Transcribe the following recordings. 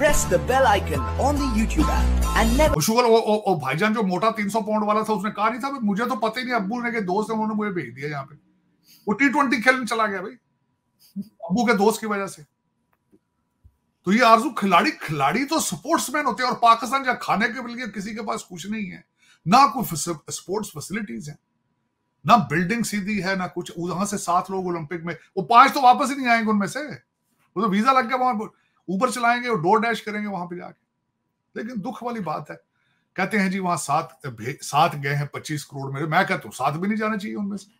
press the bell icon on the YouTube app and never sugar वो, वो, भाईजान जो मोटा 300 पाउंड वाला था उसने कहा नहीं था मुझे तो पता ही नहीं अब्बू ने के दोस्त उन्होंने मुझे भेज दिया यहाँ पे वो टी ट्वेंटी खेलने चला गया भाई अबू के दोस्त की वजह से तो ये आरजू खिलाड़ी खिलाड़ी तो स्पोर्ट्समैन होते हैं और पाकिस्तान जहाँ खाने के लिए किसी के पास कुछ नहीं है ना कोई स्पोर्ट्स फैसिलिटीज है ना बिल्डिंग सीधी है ना कुछ वहां से सात लोग ओलंपिक में वो पांच तो वापस ही नहीं आएंगे उनमें से वो तो वीजा लग गया वहां ऊपर चलाएंगे और डोर डैश करेंगे वहां पे जाके लेकिन दुख वाली बात है कहते हैं जी वहां सात सात गए हैं पच्चीस करोड़ मेरे मैं कहता हूं सात भी नहीं जाना चाहिए उनमें से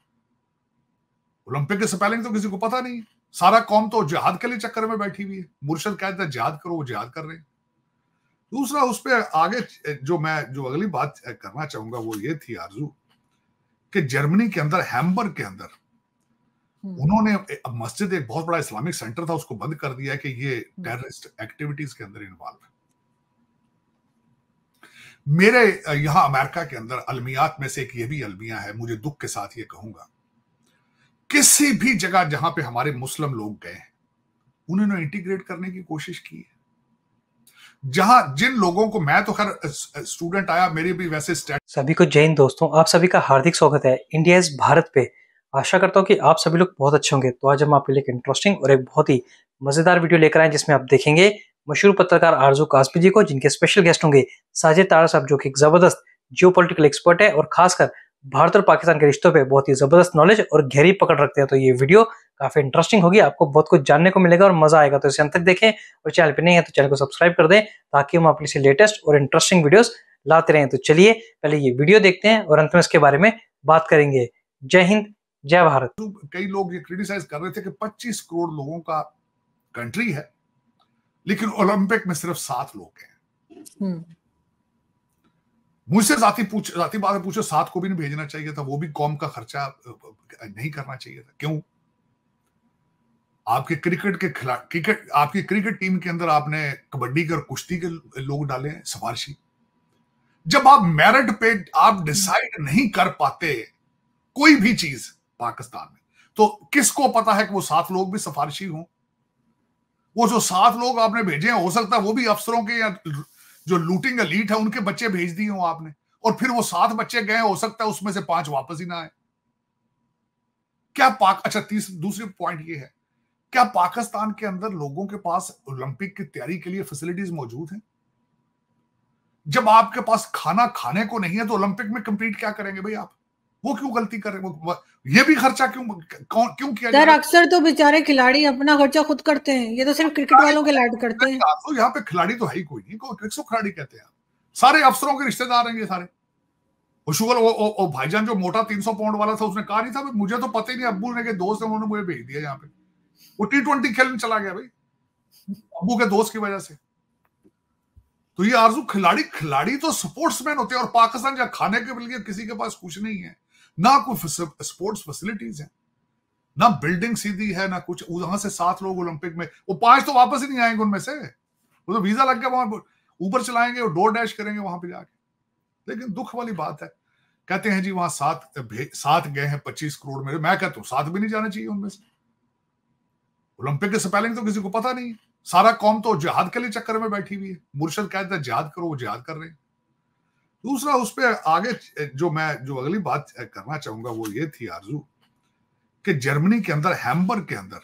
ओलंपिक के स्पेलिंग तो किसी को पता नहीं है सारा कौम तो जिहाद के लिए चक्कर में बैठी हुई है मुर्शद कहते हैं जिहाद करो वो जिहाद कर रहे हैं दूसरा उस पर आगे जो मैं जो अगली बात करना चाहूंगा वो ये थी आरजू कि जर्मनी के अंदर हैम्बर्ग के अंदर हम्म। उन्होंने अब मस्जिद एक बहुत बड़ा इस्लामिक सेंटर था उसको बंद कर दिया कि ये टेररिस्ट हम्म। एक्टिविटीज के अंदर इन्वॉल्व है मेरे यहां अमेरिका के अंदर अलमियात में से एक ये भी अलमिया है मुझे दुख के साथ ये कहूंगा किसी भी जगह जहां पे हमारे मुस्लिम लोग गए हैं उन्होंने इंटीग्रेट करने की कोशिश की है जहां जिन लोगों को मैं तो खैर स्टूडेंट आया मेरे भी वैसे सभी को जैन दोस्तों आप सभी का हार्दिक स्वागत है इंडिया इज भारत पे आशा करता हूँ कि आप सभी लोग बहुत अच्छे होंगे तो आज हम आपके लिए एक इंटरेस्टिंग और एक बहुत ही मजेदार वीडियो लेकर आए जिसमें आप देखेंगे मशहूर पत्रकार आरजू कासमी जी को जिनके स्पेशल गेस्ट होंगे साजिद तारा साहब जो कि एक जबरदस्त जियो एक्सपर्ट है और खासकर भारत और पाकिस्तान के रिश्तों पर बहुत ही जबरदस्त नॉलेज और गहरी पकड़ रखते हैं तो ये वीडियो काफी इंटरेस्टिंग होगी आपको बहुत कुछ जानने को मिलेगा और मजा आएगा तो इसे अंत तक देखें और चैनल पर नहीं है तो चैनल को सब्सक्राइब कर दें ताकि हम आपके लिए लेटेस्ट और इंटरेस्टिंग वीडियोस लाते रहें तो चलिए पहले ये वीडियो देखते हैं और अंत में इसके बारे में बात करेंगे जय हिंद जय भारत तो कई लोग ये क्रिटिसाइज कर रहे थे कि 25 करोड़ लोगों का कंट्री है लेकिन ओलंपिक में सिर्फ सात लोग हैं हम्म। मुझसे जाति पूछ जाति बात पूछो सात को भी नहीं भेजना चाहिए था वो भी कॉम का खर्चा नहीं करना चाहिए था क्यों आपके क्रिकेट के खिलाफ क्रिकेट आपकी क्रिकेट टीम के अंदर आपने कबड्डी के और कुश्ती के लोग डाले हैं सिफारशी जब आप मेरिट पे आप डिसाइड नहीं कर पाते कोई भी चीज पाकिस्तान में तो किसको पता है कि वो सात लोग भी सिफारशी हों वो जो सात लोग आपने भेजे हैं हो सकता है वो भी अफसरों के या जो लूटिंग लीट है उनके बच्चे भेज दिए हों आपने और फिर वो सात बच्चे गए हो सकता है उसमें से पांच वापस ही ना आए क्या पाक अच्छा तीस पॉइंट ये है क्या पाकिस्तान के अंदर लोगों के पास ओलंपिक की तैयारी के लिए फैसिलिटीज मौजूद हैं जब आपके पास खाना खाने को नहीं है तो ओलंपिक में कंप्लीट क्या करेंगे भाई आप वो क्यों गलती कर रहे ये भी खर्चा क्यों कौन क्यों किया सर अक्सर तो बेचारे खिलाड़ी अपना खर्चा खुद करते हैं ये तो सिर्फ क्रिकेट वालों के लाड करते हैं तो यहाँ पे खिलाड़ी तो है ही कोई नहीं को खिलाड़ी कहते हैं सारे अफसरों के रिश्तेदार हैं ये सारे शुगर वो, वो, वो भाईजान जो मोटा तीन सौ पाउंड वाला था उसने कहा नहीं था मुझे तो पता ही नहीं अबू ने के दोस्त है उन्होंने मुझे भेज दिया यहाँ पे वो टी ट्वेंटी खेलने चला गया भाई अबू के दोस्त की वजह से तो ये आरजू खिलाड़ी खिलाड़ी तो स्पोर्ट्समैन होते हैं और पाकिस्तान जहां खाने के लिए किसी के पास कुछ नहीं है ना कोई स्पोर्ट्स फैसिलिटीज है ना बिल्डिंग सीधी है ना कुछ वहां से सात लोग ओलंपिक में वो पांच तो वापस ही नहीं आएंगे उनमें से वो तो वीजा लग गया वहां ऊपर चलाएंगे और डोर डैश करेंगे वहां पे जाके लेकिन दुख वाली बात है कहते हैं जी वहां सात सात गए हैं पच्चीस करोड़ मेरे मैं कहता हूं सात भी नहीं जाना चाहिए उनमें से ओलंपिक के स्पेलिंग तो किसी को पता नहीं सारा कौम तो जिहाद के लिए चक्कर में बैठी हुई है मुर्शद कहते हैं जिहाद करो वो जिहाद कर रहे हैं दूसरा उस पर आगे जो मैं जो अगली बात करना चाहूंगा वो ये थी आरजू कि जर्मनी के अंदर हैम्बर्ग के अंदर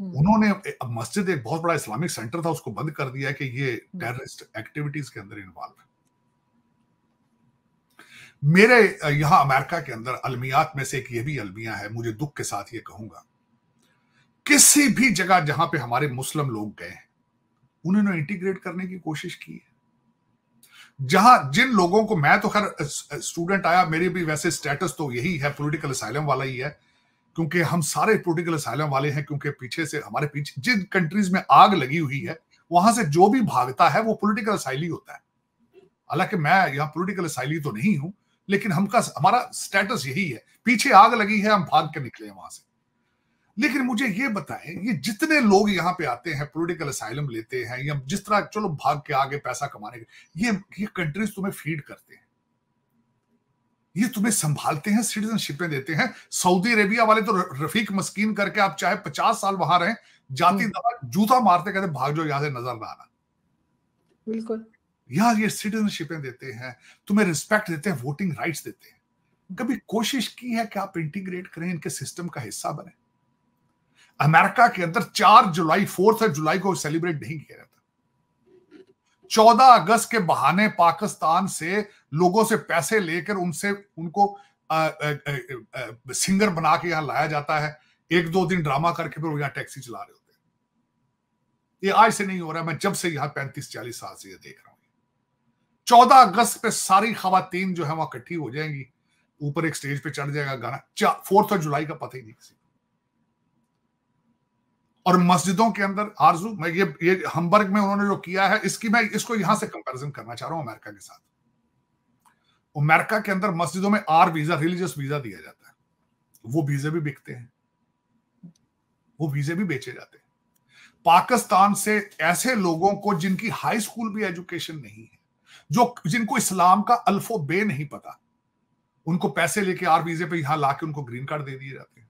हम्म। उन्होंने अब मस्जिद एक बहुत बड़ा इस्लामिक सेंटर था उसको बंद कर दिया कि ये टेररिस्ट हम्म। एक्टिविटीज के अंदर इन्वॉल्व है मेरे यहाँ अमेरिका के अंदर अलमियात में से एक ये भी अलमिया है मुझे दुख के साथ ये कहूंगा किसी भी जगह जहां पे हमारे मुस्लिम लोग गए हैं उन्होंने इंटीग्रेट करने की कोशिश की है जहां जिन लोगों को मैं तो खैर स्टूडेंट आया मेरे भी वैसे स्टेटस तो यही है पॉलिटिकल असाइलम वाला ही है क्योंकि हम सारे पॉलिटिकल असाइलम वाले हैं क्योंकि पीछे से हमारे पीछे जिन कंट्रीज में आग लगी हुई है वहां से जो भी भागता है वो पोलिटिकल असाइली होता है हालांकि मैं यहाँ पोलिटिकल असाइली तो नहीं हूं लेकिन हमका हमारा स्टेटस यही है पीछे आग लगी है हम भाग के निकले हैं वहां से लेकिन मुझे ये बताएं ये जितने लोग यहाँ पे आते हैं पोलिटिकल असाइलम लेते हैं या जिस तरह चलो भाग के आगे पैसा कमाने के ये ये कंट्रीज तुम्हें फीड करते हैं ये तुम्हें संभालते हैं सिटीजनशिपें देते हैं सऊदी अरेबिया वाले तो रफीक मस्कीन करके आप चाहे पचास साल वहां रहे जाति हम्म। दवा जूता मारते कहते भाग जाओ यहां से नजर ना आना बिल्कुल यहाँ ये सिटीजनशिपें देते हैं तुम्हें रिस्पेक्ट देते हैं वोटिंग राइट्स देते हैं कभी कोशिश की है कि आप इंटीग्रेट करें इनके सिस्टम का हिस्सा बने अमेरिका के अंदर चार जुलाई फोर्थ जुलाई को सेलिब्रेट नहीं किया जाता चौदह अगस्त के बहाने पाकिस्तान से लोगों से पैसे लेकर उनसे उनको आ, आ, आ, सिंगर बना के यहाँ लाया जाता है एक दो दिन ड्रामा करके फिर वो यहाँ टैक्सी चला रहे होते हैं ये आज से नहीं हो रहा मैं जब से यहाँ पैंतीस चालीस साल से ये देख रहा हूँ चौदह अगस्त पे सारी खातन जो है वहां इकट्ठी हो जाएंगी ऊपर एक स्टेज पे चढ़ जाएगा गाना फोर्थ जुलाई का पता ही नहीं किसी और मस्जिदों के अंदर आरजू मैं ये ये हमबर्ग में उन्होंने जो किया है इसकी मैं इसको यहां से कंपैरिजन करना चाह रहा हूं अमेरिका के साथ अमेरिका के अंदर मस्जिदों में आर वीजा रिलीजियस वीजा दिया जाता है वो वीजे भी बिकते हैं वो वीजे भी बेचे जाते हैं पाकिस्तान से ऐसे लोगों को जिनकी हाई स्कूल भी एजुकेशन नहीं है जो जिनको इस्लाम का अल्फो बे नहीं पता उनको पैसे लेके आर वीजे पे यहां लाके उनको ग्रीन कार्ड दे दिए जाते हैं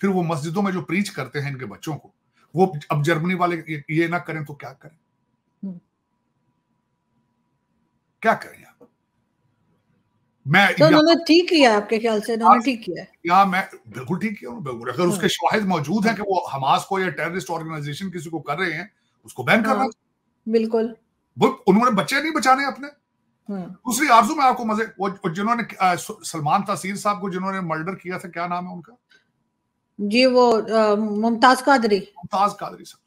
फिर वो मस्जिदों में जो प्रीच करते हैं इनके बच्चों को वो अब जर्मनी वाले ये ना करें तो क्या करें हम्म। क्या करें आप मैं तो उन्होंने ठीक किया आपके ख्याल से उन्होंने ठीक किया या मैं बिल्कुल ठीक किया बिल्कुल अगर उसके हम्म। शवाहिद मौजूद हैं कि वो हमास को या टेररिस्ट ऑर्गेनाइजेशन किसी को कर रहे हैं उसको बैन कर रहा हाँ, बिल्कुल उन्होंने बच्चे नहीं बचाने अपने हम्म। दूसरी आरजू में आपको मजे वो जिन्होंने सलमान तासीर साहब को जिन्होंने मर्डर किया था क्या नाम है उनका जी वो मुमताज कादरी मुमताज कादरी साहब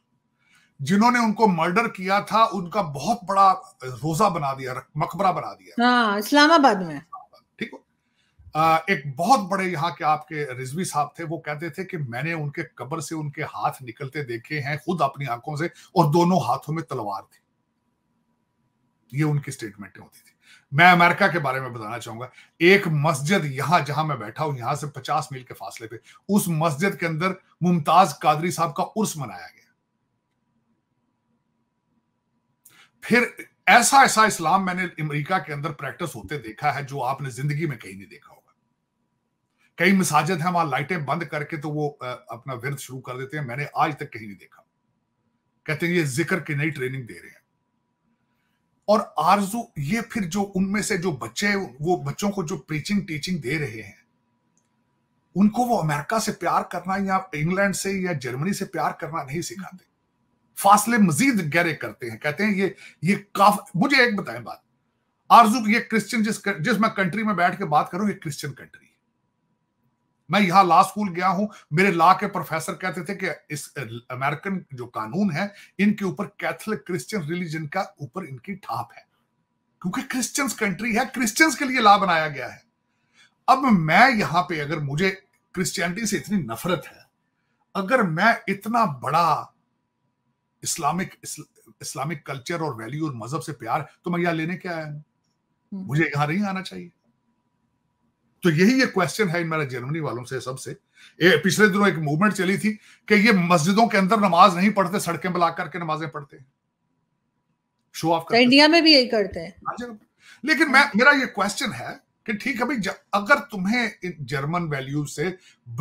जिन्होंने उनको मर्डर किया था उनका बहुत बड़ा रोजा बना दिया मकबरा बना दिया हाँ इस्लामाबाद में ठीक हो एक बहुत बड़े यहाँ के आपके रिजवी साहब थे वो कहते थे कि मैंने उनके कब्र से उनके हाथ निकलते देखे हैं खुद अपनी आंखों से और दोनों हाथों में तलवार थी ये उनकी स्टेटमेंटें होती थी मैं अमेरिका के बारे में बताना चाहूंगा एक मस्जिद यहां जहां मैं बैठा हूं यहां से 50 मील के फासले पे उस मस्जिद के अंदर मुमताज कादरी साहब का उर्स मनाया गया फिर ऐसा ऐसा इस्लाम मैंने अमेरिका के अंदर प्रैक्टिस होते देखा है जो आपने जिंदगी में कहीं नहीं देखा होगा कई मसाजिद हैं वहां लाइटें बंद करके तो वो अपना विरध शुरू कर देते हैं मैंने आज तक कहीं नहीं देखा कहते हैं ये जिक्र की नई ट्रेनिंग दे रहे हैं और आरजू ये फिर जो उनमें से जो बच्चे वो बच्चों को जो प्रीचिंग टीचिंग दे रहे हैं उनको वो अमेरिका से प्यार करना या इंग्लैंड से या जर्मनी से प्यार करना नहीं सिखाते फासले मजीद गहरे करते हैं कहते हैं ये ये काफ मुझे एक बताएं बात आरजू ये क्रिश्चियन जिस जिस मैं कंट्री में बैठ के बात करूं ये क्रिश्चियन कंट्री मैं यहाँ लॉ स्कूल गया हूं मेरे लॉ के प्रोफेसर कहते थे कि इस अमेरिकन जो कानून है इनके ऊपर कैथोलिक क्रिश्चियन रिलीजन का ऊपर इनकी ठाप है क्योंकि क्रिश्चियंस कंट्री है क्रिश्चियंस के लिए लॉ बनाया गया है अब मैं यहाँ पे अगर मुझे क्रिश्चियनिटी से इतनी नफरत है अगर मैं इतना बड़ा इस्लामिक इस्लामिक कल्चर और वैल्यू और मजहब से प्यार तो मैं यहाँ लेने क्या आया हम्म। मुझे यहां नहीं आना चाहिए तो यही ये क्वेश्चन है मेरा जर्मनी वालों से सबसे पिछले दिनों एक मूवमेंट चली थी कि ये मस्जिदों के अंदर नमाज नहीं पढ़ते सड़कें बुला करके नमाजें पढ़ते शो ऑफ इंडिया में भी यही करते हैं हाँ लेकिन मैं मेरा ये क्वेश्चन है कि ठीक है भाई अगर तुम्हें जर्मन वैल्यू से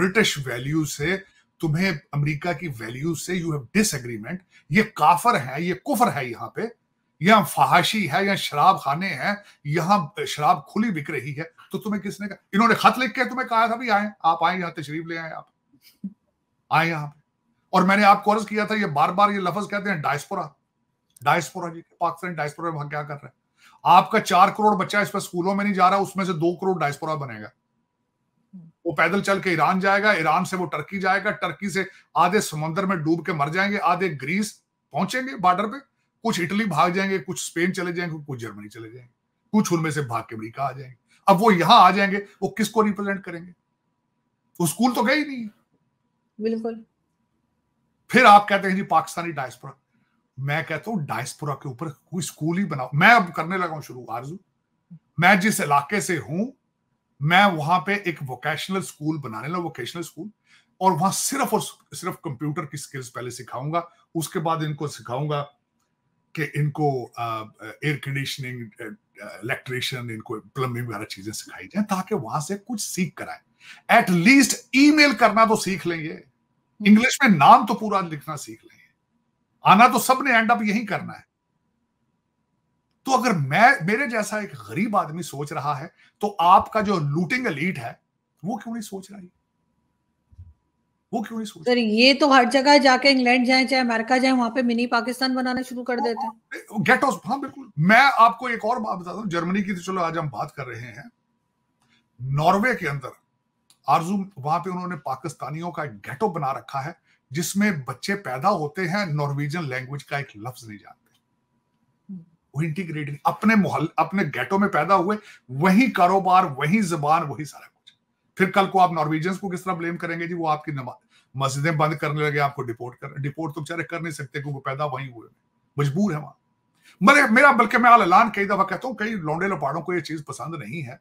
ब्रिटिश वैल्यू से तुम्हें अमेरिका की वैल्यू से यू हैव डिसएग्रीमेंट ये काफर है ये कुफर है यहाँ पे या फहाशी है या शराब खाने हैं यहाँ शराब खुली बिक रही है तो तुम्हें किसने कहा इन्होंने खत लिख के तुम्हें कहा था भी आए आप आए यहाँ तशरीफ ले आए आप आए यहाँ पे और मैंने आपको अर्ज किया था ये बार बार ये लफज कहते हैं डायस्पोरा डायस्पोरा जी पाकिस्तान डायस्पोरा वहां क्या कर रहे हैं आपका चार करोड़ बच्चा इस पर स्कूलों में नहीं जा रहा उसमें से दो करोड़ डायस्पोरा बनेगा वो पैदल चल के ईरान जाएगा ईरान से वो टर्की जाएगा टर्की से आधे समंदर में डूब के मर जाएंगे आधे ग्रीस पहुंचेंगे बॉर्डर पे कुछ इटली भाग जाएंगे कुछ स्पेन चले जाएंगे कुछ जर्मनी चले जाएंगे कुछ उनमें से भाग के अमरीका आ जाएंगे अब वो यहां आ जाएंगे वो किसको रिप्रेजेंट करेंगे वो स्कूल तो गए ही नहीं बिल्कुल फिर आप कहते हैं जी पाकिस्तानी डायस्पोरा मैं कहता हूं डायस्पोरा के ऊपर कोई स्कूल ही बनाओ मैं अब करने लगा हूँ शुरू आरजू मैं जिस इलाके से हूं मैं वहां पे एक वोकेशनल स्कूल बनाने लगा वोकेशनल स्कूल और वहां सिर्फ और सिर्फ कंप्यूटर की स्किल्स पहले सिखाऊंगा उसके बाद इनको सिखाऊंगा कि इनको एयर कंडीशनिंग इलेक्ट्रिशियन इनको प्लम्बिंग वगैरह चीजें सिखाई जाए ताकि वहां से कुछ सीख कराए एटलीस्ट ई करना तो सीख लेंगे इंग्लिश हम्म। में नाम तो पूरा लिखना सीख लेंगे आना तो सबने एंड अप यही करना है तो अगर मैं मेरे जैसा एक गरीब आदमी सोच रहा है तो आपका जो लूटिंग लीड है वो क्यों नहीं सोच रहा है वो क्यों नहीं सोचते सर ये तो हर जगह जाके इंग्लैंड जाए चाहे अमेरिका जाए वहां पे मिनी पाकिस्तान बनाना शुरू कर देते हैं गेट ऑफ हाँ बिल्कुल मैं आपको एक और बात बताता हूँ जर्मनी की तो चलो आज हम बात कर रहे हैं नॉर्वे के अंदर आरजू वहां पे उन्होंने पाकिस्तानियों का एक गेटो बना रखा है जिसमें बच्चे पैदा होते हैं नॉर्वेजियन लैंग्वेज का एक लफ्ज नहीं जानते वो इंटीग्रेटेड अपने मोहल्ले अपने गेटो में पैदा हुए वही कारोबार वही जबान वही सारा फिर कल को आप नॉर्वेजियंस को किस तरह ब्लेम करेंगे जी वो आपकी मस्जिदें बंद करने लगे आपको डिपोर्ट कर डिपोर्ट तो बेचारे कर नहीं सकते क्योंकि पैदा वहीं हुए मजबूर है वहां मेरे मेरा बल्कि मैं ऐलान कई दफा कहता हूँ कई लौंडे लपाड़ों को ये चीज पसंद नहीं है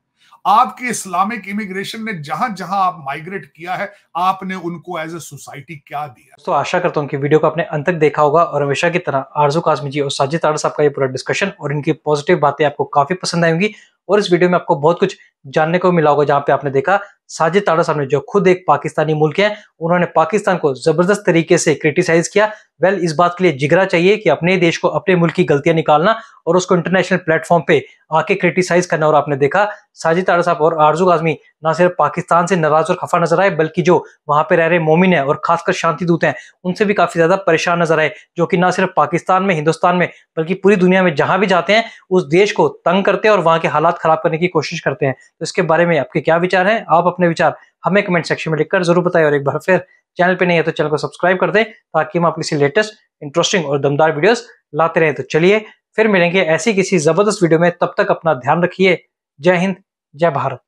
आपके इस्लामिक इमिग्रेशन ने जहां जहां आप माइग्रेट किया है आपने उनको एज ए सोसाइटी क्या दिया तो आशा करता हूं कि वीडियो को आपने अंत तक देखा होगा और हमेशा की तरह आरजू काजमी जी और साजिद आर साहब का ये पूरा डिस्कशन और इनकी पॉजिटिव बातें आपको काफी पसंद आएंगी और इस वीडियो में आपको बहुत कुछ जानने को मिला होगा जहां पे आपने देखा साजिद टाडा साहब ने जो खुद एक पाकिस्तानी मुल्क है उन्होंने पाकिस्तान को जबरदस्त तरीके से क्रिटिसाइज किया वेल इस बात के लिए जिगरा चाहिए कि अपने देश को अपने मुल्क की गलतियां निकालना और उसको इंटरनेशनल प्लेटफॉर्म पे आके क्रिटिसाइज करना और आपने देखा साजिद टाडा साहब और आरजू आजमी ना सिर्फ पाकिस्तान से नाराज और खफा नजर आए बल्कि जो वहां पर रह रहे मोमिन है और खासकर शांति दूत हैं उनसे भी काफी ज्यादा परेशान नजर आए जो कि ना सिर्फ पाकिस्तान में हिंदुस्तान में बल्कि पूरी दुनिया में जहां भी जाते हैं उस देश को तंग करते हैं और वहां के हालात खराब करने की कोशिश करते हैं तो इसके बारे में आपके क्या विचार हैं आप अपने विचार हमें कमेंट सेक्शन में लिखकर जरूर बताए और एक बार फिर चैनल पर नहीं है तो चैनल को सब्सक्राइब कर दें ताकि हम आप किसी लेटेस्ट इंटरेस्टिंग और दमदार वीडियोस लाते रहें तो चलिए फिर मिलेंगे ऐसी किसी जबरदस्त वीडियो में तब तक अपना ध्यान रखिए जय हिंद जय भारत